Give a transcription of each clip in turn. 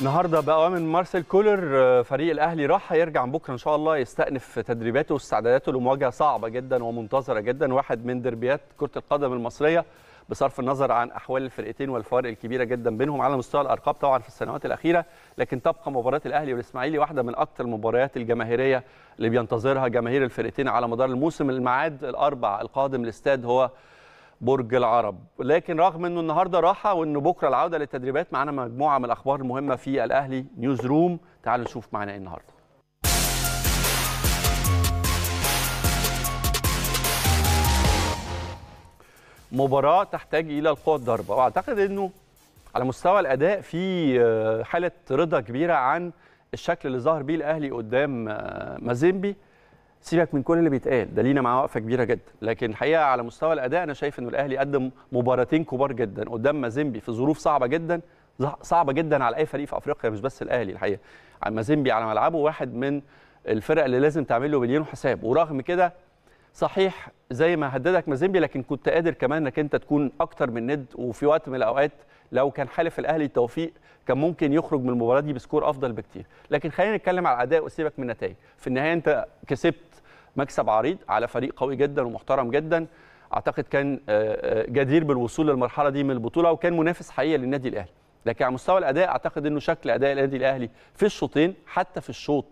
النهارده باوامر مارسيل كولر آه، فريق الاهلي راح هيرجع بكره ان شاء الله يستأنف تدريباته واستعداداته لمواجهه صعبه جدا ومنتظره جدا واحد من دربيات كره القدم المصريه بصرف النظر عن احوال الفرقتين والفوارق الكبيره جدا بينهم على مستوى الارقام طبعا في السنوات الاخيره لكن تبقى مباراه الاهلي والاسماعيلي واحده من اكثر المباريات الجماهيريه اللي بينتظرها جماهير الفرقتين على مدار الموسم الميعاد الاربع القادم الاستاد هو برج العرب لكن رغم انه النهارده راحه وانه بكره العوده للتدريبات معانا مجموعه من الاخبار المهمه في الاهلي نيوز روم تعالوا نشوف معانا ايه النهارده مباراه تحتاج الى القوه الضاربه واعتقد انه على مستوى الاداء في آه، حاله رضا كبيره عن الشكل اللي ظهر بيه الاهلي قدام آه، مازيمبي سيبك من كل اللي بيتقال ده لينا معاه وقفه كبيره جدا لكن الحقيقه على مستوى الاداء انا شايف ان الاهلي قدم مباراتين كبار جدا قدام مازيمبي في ظروف صعبه جدا صعبه جدا على اي فريق في افريقيا مش بس الاهلي الحقيقه مازيمبي على ملعبه واحد من الفرق اللي لازم تعمل له مليون حساب ورغم كده صحيح زي ما هددك مازيمبي لكن كنت قادر كمان انك انت تكون اكتر من ند وفي وقت من الاوقات لو كان حالف الاهلي التوفيق كان ممكن يخرج من المباراه دي بسكور افضل بكتير لكن خلينا نتكلم على الاداء وسيبك من النتائج في النهايه انت كسبت مكسب عريض على فريق قوي جدا ومحترم جدا اعتقد كان آه، آه، جدير بالوصول للمرحله دي من البطوله وكان منافس حقيقي للنادي الاهلي لكن على مستوى الاداء اعتقد انه شكل اداء النادي الاهلي في الشوطين حتى في الشوط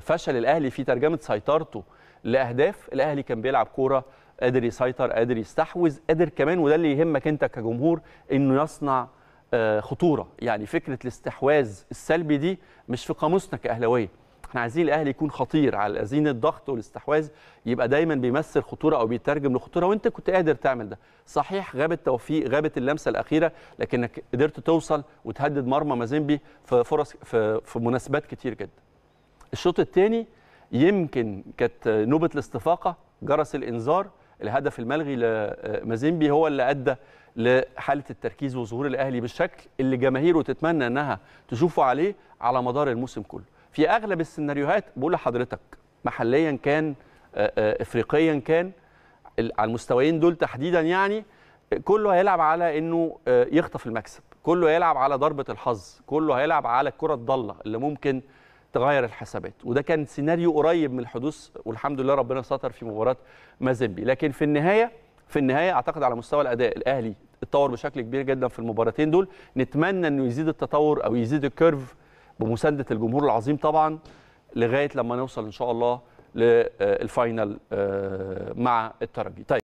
فشل الاهلي في ترجمه سيطرته لاهداف الاهلي كان بيلعب كوره قادر يسيطر قادر يستحوذ قادر كمان وده اللي يهمك انت كجمهور انه يصنع آه، خطوره يعني فكره الاستحواذ السلبي دي مش في قاموسنا كاهلاويه احنا عايزين الاهلي يكون خطير عايزين الضغط والاستحواذ يبقى دايما بيمثل خطوره او بيترجم لخطوره وانت كنت قادر تعمل ده صحيح غاب التوفيق غابت اللمسه الاخيره لكنك قدرت توصل وتهدد مرمى مازيمبي في فرص في, في مناسبات كتير جدا الشوط الثاني يمكن كانت نوبه الاستفاقه جرس الانذار الهدف الملغي لمازيمبي آه، هو اللي ادى لحاله التركيز وظهور الاهلي بالشكل اللي جماهيره تتمنى انها تشوفه عليه على مدار الموسم كله في اغلب السيناريوهات بقول لحضرتك محليا كان آه، آه، افريقيا كان على المستويين دول تحديدا يعني كله هيلعب على انه آه، يخطف المكسب كله هيلعب على ضربه الحظ كله هيلعب على الكره الضاله اللي ممكن تغير الحسابات وده كان سيناريو قريب من الحدوث والحمد لله ربنا ستر في مباراه مازيمبي لكن في النهايه في النهايه اعتقد على مستوى الاداء الاهلي اتطور بشكل كبير جدا في المباراتين دول نتمنى انه يزيد التطور او يزيد الكيرف بمسانده الجمهور العظيم طبعا لغايه لما نوصل ان شاء الله للفاينل آه، مع الترجي طيب